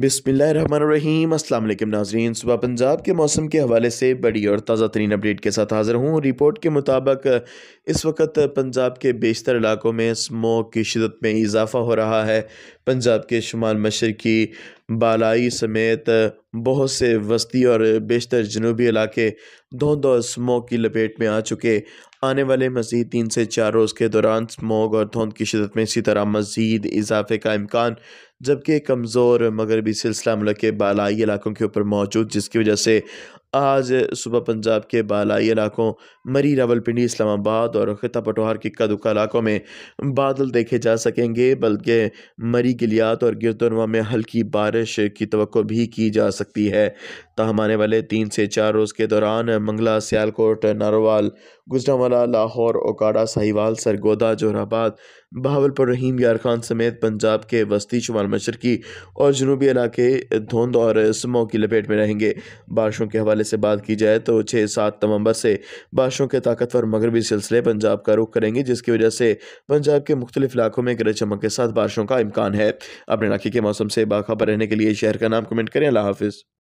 बिसमीम अल्लाम नाजरीन सुबह पंजाब के मौसम के हवाले से बड़ी और ताज़ा तरीन अपडेट के साथ हाज़िर हूँ रिपोर्ट के मुताबिक इस वक्त पंजाब के बेशतर इलाकों में स्मोक की शदत में इजाफ़ा हो रहा है पंजाब के शुमाल मशरकी बालाई समेत बहुत से वस्ती और बेशतर जनूबी इलाके धों और स्मोक की लपेट में आ चुके आने वाले मज़ीद तीन से चार रोज़ के दौरान स्मोक और धुंध की शदत में इसी तरह मज़ीद इजाफे का इम्कान जबकि कमज़ोर मगरबी सिलसिला मुल्क के बालई इलाकों के ऊपर मौजूद जिसकी वजह से आज सुबह पंजाब के बालाई इलाकों मरी रावलपिंडी इस्लामाबाद और खिता पटोहार के कदुका इलाकों में बादल देखे जा सकेंगे बल्कि मरी गलियात और गिरदनवा में हल्की बारिश की तो भी की जा सकती है तहम आने वाले तीन से चार रोज़ के दौरान मंगला सियालकोट नारोवाल गुजरावाला लाहौर ओकाड़ा साहिवाल सरगोदा जोहराबाद बहावलपुर रहीम यार खान समेत पंजाब के वस्ती शुमाल मशरकी और जनूबी इलाके धुंध और स्मो की लपेट में रहेंगे बारिशों के हवाले से बात की जाए तो छः सात नवंबर से बारिशों के ताकतवर मगरबी सिलसिले पंजाब का रुख करेंगे जिसकी वजह से पंजाब के मुख्तलिफ इलाकों में गरज चमक के साथ बारिशों का इम्कान है अपने इलाके के मौसम से बाखबर रहने के लिए शहर का नाम कमेंट करें अल्लाह हाफिज़